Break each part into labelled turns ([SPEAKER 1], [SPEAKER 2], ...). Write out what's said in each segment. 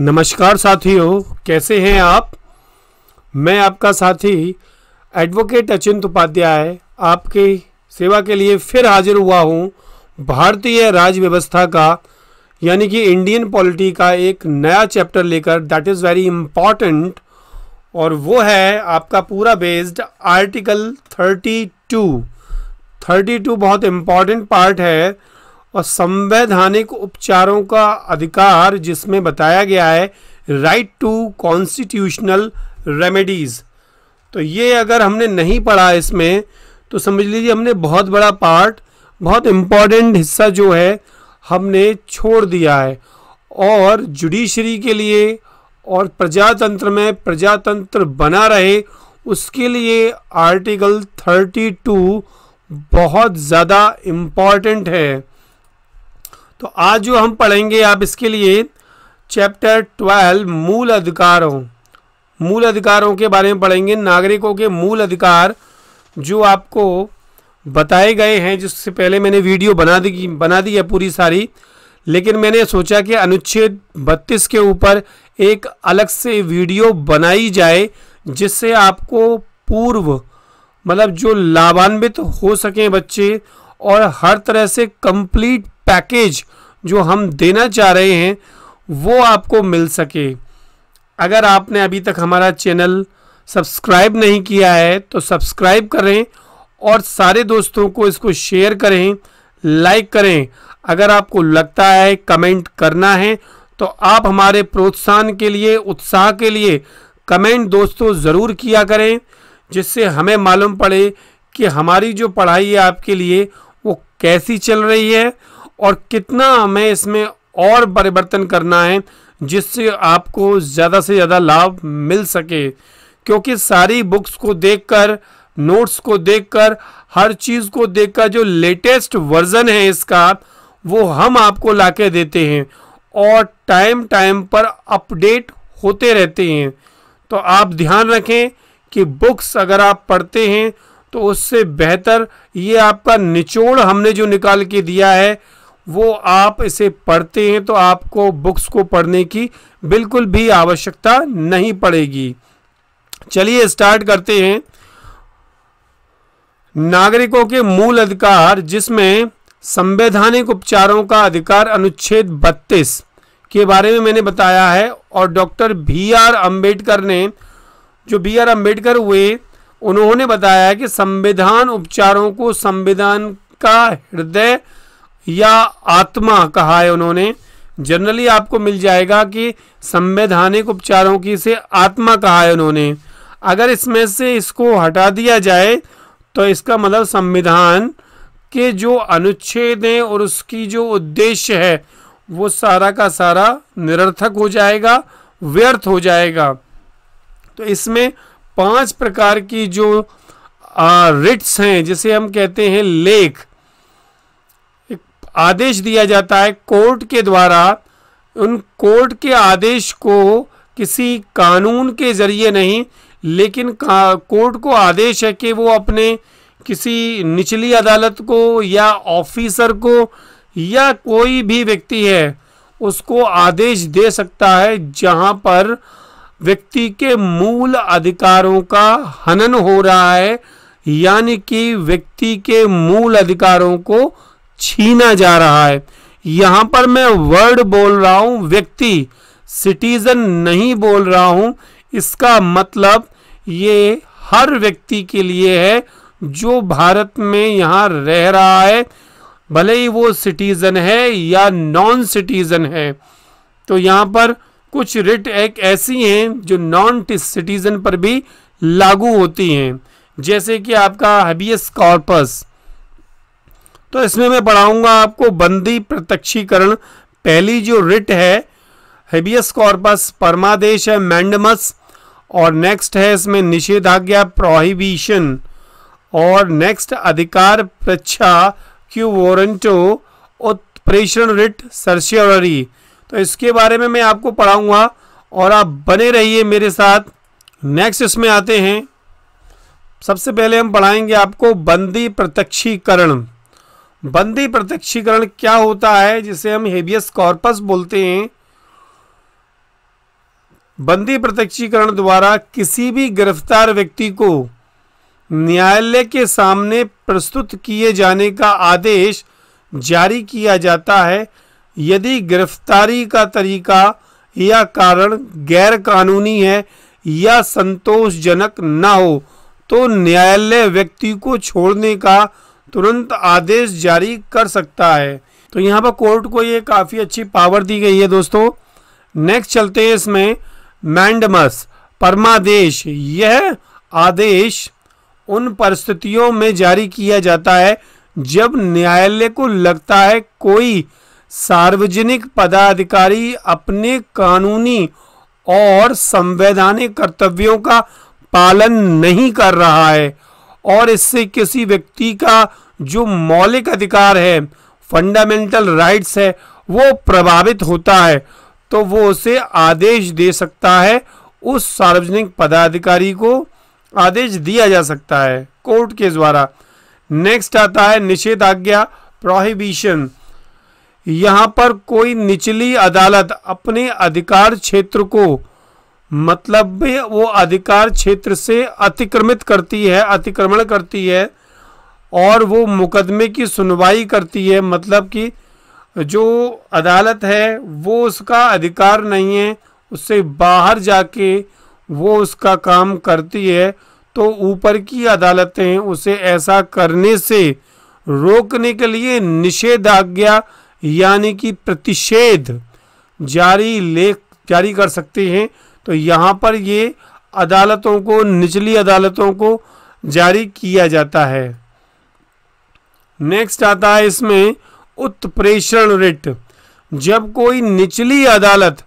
[SPEAKER 1] नमस्कार साथियों कैसे हैं आप मैं आपका साथी एडवोकेट अचिंत उपाध्याय आपके सेवा के लिए फिर हाजिर हुआ हूं भारतीय राज व्यवस्था का यानी कि इंडियन पॉलिटी का एक नया चैप्टर लेकर दैट इज़ वेरी इम्पॉर्टेंट और वो है आपका पूरा based article thirty two thirty two बहुत इम्पॉर्टेंट पार्ट है और संवैधानिक उपचारों का अधिकार जिसमें बताया गया है राइट टू कॉन्स्टिट्यूशनल रेमेडीज़ तो ये अगर हमने नहीं पढ़ा इसमें तो समझ लीजिए हमने बहुत बड़ा पार्ट बहुत इम्पॉर्टेंट हिस्सा जो है हमने छोड़ दिया है और जुडिशरी के लिए और प्रजातंत्र में प्रजातंत्र बना रहे उसके लिए आर्टिकल 32 बहुत ज़्यादा इम्पॉर्टेंट है तो आज जो हम पढ़ेंगे आप इसके लिए चैप्टर ट्वेल्व मूल अधिकारों मूल अधिकारों के बारे में पढ़ेंगे नागरिकों के मूल अधिकार जो आपको बताए गए हैं जिससे पहले मैंने वीडियो बना दी बना दी है पूरी सारी लेकिन मैंने सोचा कि अनुच्छेद 32 के ऊपर एक अलग से वीडियो बनाई जाए जिससे आपको पूर्व मतलब जो लाभान्वित हो सकें बच्चे और हर तरह से कंप्लीट पैकेज जो हम देना चाह रहे हैं वो आपको मिल सके अगर आपने अभी तक हमारा चैनल सब्सक्राइब नहीं किया है तो सब्सक्राइब करें और सारे दोस्तों को इसको शेयर करें लाइक करें अगर आपको लगता है कमेंट करना है तो आप हमारे प्रोत्साहन के लिए उत्साह के लिए कमेंट दोस्तों ज़रूर किया करें जिससे हमें मालूम पड़े कि हमारी जो पढ़ाई है आपके लिए वो कैसी चल रही है और कितना हमें इसमें और परिवर्तन करना है जिससे आपको ज़्यादा से ज़्यादा लाभ मिल सके क्योंकि सारी बुक्स को देखकर नोट्स को देखकर हर चीज़ को देखकर जो लेटेस्ट वर्जन है इसका वो हम आपको ला के देते हैं और टाइम टाइम पर अपडेट होते रहते हैं तो आप ध्यान रखें कि बुक्स अगर आप पढ़ते हैं तो उससे बेहतर ये आपका निचोड़ हमने जो निकाल के दिया है वो आप इसे पढ़ते हैं तो आपको बुक्स को पढ़ने की बिल्कुल भी आवश्यकता नहीं पड़ेगी चलिए स्टार्ट करते हैं नागरिकों के मूल अधिकार जिसमें संवैधानिक उपचारों का अधिकार अनुच्छेद 32 के बारे में मैंने बताया है और डॉक्टर बी आर अम्बेडकर ने जो बी आर अम्बेडकर हुए उन्होंने बताया है कि संविधान उपचारों को संविधान का हृदय या आत्मा कहा है उन्होंने जनरली आपको मिल जाएगा कि संवैधानिक उपचारों की से आत्मा कहा है उन्होंने अगर इसमें से इसको हटा दिया जाए तो इसका मतलब संविधान के जो अनुच्छेद हैं और उसकी जो उद्देश्य है वो सारा का सारा निरर्थक हो जाएगा व्यर्थ हो जाएगा तो इसमें पांच प्रकार की जो रिट्स हैं जिसे हम कहते हैं लेख आदेश दिया जाता है कोर्ट के द्वारा उन कोर्ट के आदेश को किसी कानून के ज़रिए नहीं लेकिन कोर्ट को आदेश है कि वो अपने किसी निचली अदालत को या ऑफिसर को या कोई भी व्यक्ति है उसको आदेश दे सकता है जहां पर व्यक्ति के मूल अधिकारों का हनन हो रहा है यानी कि व्यक्ति के मूल अधिकारों को छीना जा रहा है यहां पर मैं वर्ड बोल रहा हूं व्यक्ति सिटीजन नहीं बोल रहा हूं इसका मतलब ये हर व्यक्ति के लिए है जो भारत में यहाँ रह रहा है भले ही वो सिटीज़न है या नॉन सिटीज़न है तो यहाँ पर कुछ रिट एक ऐसी हैं जो नॉन सिटीज़न पर भी लागू होती हैं जैसे कि आपका हबियस कॉर्पस तो इसमें मैं पढ़ाऊंगा आपको बंदी प्रत्यक्षीकरण पहली जो रिट है हेबियस कॉर्पस परमादेश है मैंडमस और नेक्स्ट है इसमें निषेधाज्ञा प्रोहिबिशन और नेक्स्ट अधिकार प्रच्छा क्यू वॉरेंटो उत्प्रेषण रिट सर्शियरी तो इसके बारे में मैं आपको पढ़ाऊंगा और आप बने रहिए मेरे साथ नेक्स्ट इसमें आते हैं सबसे पहले हम पढ़ाएंगे आपको बंदी प्रत्यक्षीकरण बंदी प्रत्यक्षीकरण क्या होता है जिसे हम हेबियस कॉर्पस बोलते हैं बंदी प्रत्यक्षीकरण द्वारा किसी भी गिरफ्तार व्यक्ति को न्यायालय के सामने प्रस्तुत किए जाने का आदेश जारी किया जाता है यदि गिरफ्तारी का तरीका या कारण गैर कानूनी है या संतोषजनक न हो तो न्यायालय व्यक्ति को छोड़ने का तुरंत आदेश जारी कर सकता है तो यहाँ पर कोर्ट को ये काफ़ी अच्छी पावर दी गई है दोस्तों नेक्स्ट चलते हैं इसमें मैंडमस परमादेश यह आदेश उन परिस्थितियों में जारी किया जाता है जब न्यायालय को लगता है कोई सार्वजनिक पदाधिकारी अपने कानूनी और संवैधानिक कर्तव्यों का पालन नहीं कर रहा है और इससे किसी व्यक्ति का जो मौलिक अधिकार है फंडामेंटल राइट्स है वो प्रभावित होता है तो वो उसे आदेश दे सकता है उस सार्वजनिक पदाधिकारी को आदेश दिया जा सकता है कोर्ट के द्वारा नेक्स्ट आता है निषेधाज्ञा प्रोहिबिशन यहाँ पर कोई निचली अदालत अपने अधिकार क्षेत्र को मतलब वो अधिकार क्षेत्र से अतिक्रमित करती है अतिक्रमण करती है और वो मुकदमे की सुनवाई करती है मतलब कि जो अदालत है वो उसका अधिकार नहीं है उससे बाहर जाके वो उसका काम करती है तो ऊपर की अदालतें उसे ऐसा करने से रोकने के लिए निषेधाज्ञा यानी कि प्रतिषेध जारी लेख जारी कर सकते हैं तो यहाँ पर ये अदालतों को निचली अदालतों को जारी किया जाता है नेक्स्ट आता है इसमें उत्प्रेषण रिट जब कोई निचली अदालत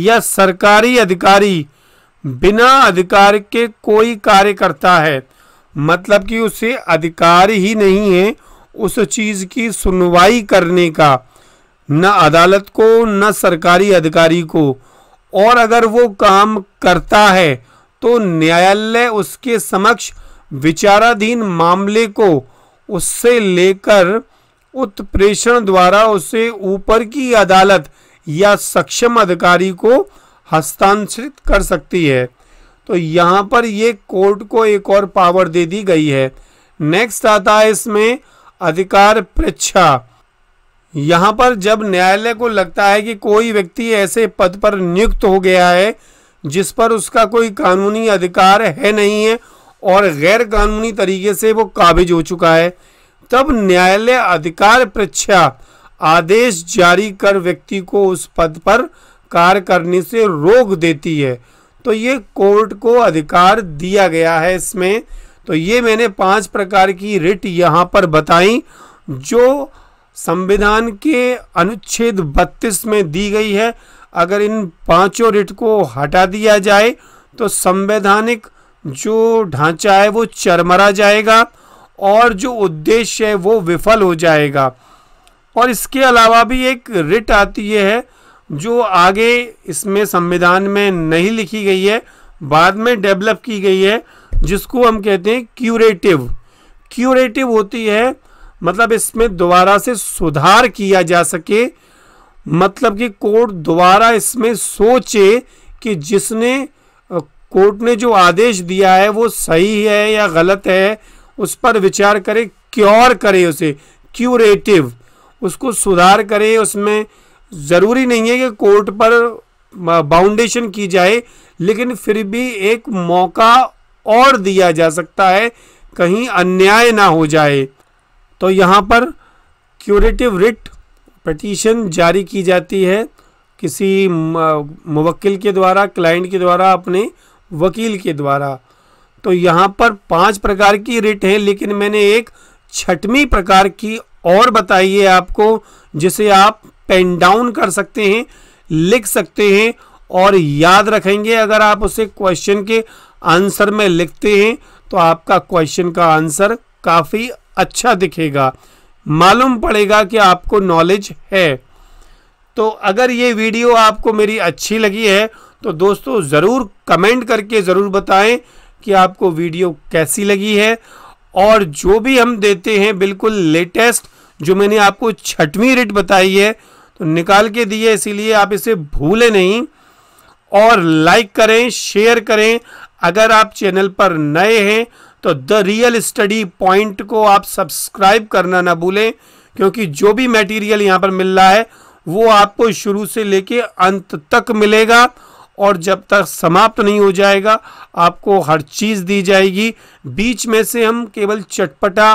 [SPEAKER 1] या सरकारी अधिकारी बिना अधिकार के कोई कार्य करता है मतलब कि उसे अधिकार ही नहीं है उस चीज़ की सुनवाई करने का न अदालत को न सरकारी अधिकारी को और अगर वो काम करता है तो न्यायालय उसके समक्ष विचाराधीन मामले को उससे लेकर उत्प्रेषण द्वारा उसे ऊपर की अदालत या सक्षम अधिकारी को हस्तांतरित कर सकती है तो यहाँ पर ये कोर्ट को एक और पावर दे दी गई है नेक्स्ट आता है इसमें अधिकार प्रेक्षा यहाँ पर जब न्यायालय को लगता है कि कोई व्यक्ति ऐसे पद पर नियुक्त हो गया है जिस पर उसका कोई कानूनी अधिकार है नहीं है और गैर कानूनी तरीके से वो काबिज हो चुका है तब न्यायालय अधिकार प्रक्षा आदेश जारी कर व्यक्ति को उस पद पर कार्य करने से रोक देती है तो ये कोर्ट को अधिकार दिया गया है इसमें तो ये मैंने पांच प्रकार की रिट यहाँ पर बताई जो संविधान के अनुच्छेद 32 में दी गई है अगर इन पांचों रिट को हटा दिया जाए तो संवैधानिक जो ढांचा है वो चरमरा जाएगा और जो उद्देश्य है वो विफल हो जाएगा और इसके अलावा भी एक रिट आती है जो आगे इसमें संविधान में नहीं लिखी गई है बाद में डेवलप की गई है जिसको हम कहते हैं क्यूरेटिव क्यूरेटिव होती है मतलब इसमें दोबारा से सुधार किया जा सके मतलब कि कोर्ट दोबारा इसमें सोचे कि जिसने कोर्ट ने जो आदेश दिया है वो सही है या गलत है उस पर विचार करे क्योर करे उसे क्यूरेटिव उसको सुधार करे उसमें ज़रूरी नहीं है कि कोर्ट पर बाउंडेशन की जाए लेकिन फिर भी एक मौका और दिया जा सकता है कहीं अन्याय ना हो जाए तो यहाँ पर क्यूरेटिव रिट पटिशन जारी की जाती है किसी मुवक्किल के द्वारा क्लाइंट के द्वारा अपने वकील के द्वारा तो यहाँ पर पांच प्रकार की रिट है लेकिन मैंने एक छठवीं प्रकार की और बताई है आपको जिसे आप पेन डाउन कर सकते हैं लिख सकते हैं और याद रखेंगे अगर आप उसे क्वेश्चन के आंसर में लिखते हैं तो आपका क्वेश्चन का आंसर काफ़ी अच्छा दिखेगा मालूम पड़ेगा कि आपको नॉलेज है तो अगर ये वीडियो आपको मेरी अच्छी लगी है तो दोस्तों ज़रूर कमेंट करके ज़रूर बताएं कि आपको वीडियो कैसी लगी है और जो भी हम देते हैं बिल्कुल लेटेस्ट जो मैंने आपको छठवीं रेट बताई है तो निकाल के दिए इसीलिए आप इसे भूलें नहीं और लाइक करें शेयर करें अगर आप चैनल पर नए हैं तो द रियल स्टडी पॉइंट को आप सब्सक्राइब करना ना भूलें क्योंकि जो भी मटेरियल यहाँ पर मिल रहा है वो आपको शुरू से लेके अंत तक मिलेगा और जब तक समाप्त नहीं हो जाएगा आपको हर चीज़ दी जाएगी बीच में से हम केवल चटपटा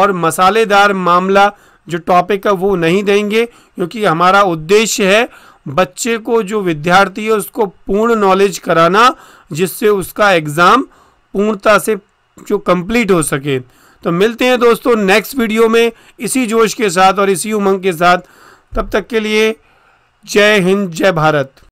[SPEAKER 1] और मसालेदार मामला जो टॉपिक है वो नहीं देंगे क्योंकि हमारा उद्देश्य है बच्चे को जो विद्यार्थी है उसको पूर्ण नॉलेज कराना जिससे उसका एग्ज़ाम पूर्णता से जो कंप्लीट हो सके तो मिलते हैं दोस्तों नेक्स्ट वीडियो में इसी जोश के साथ और इसी उमंग के साथ तब तक के लिए जय हिंद जय भारत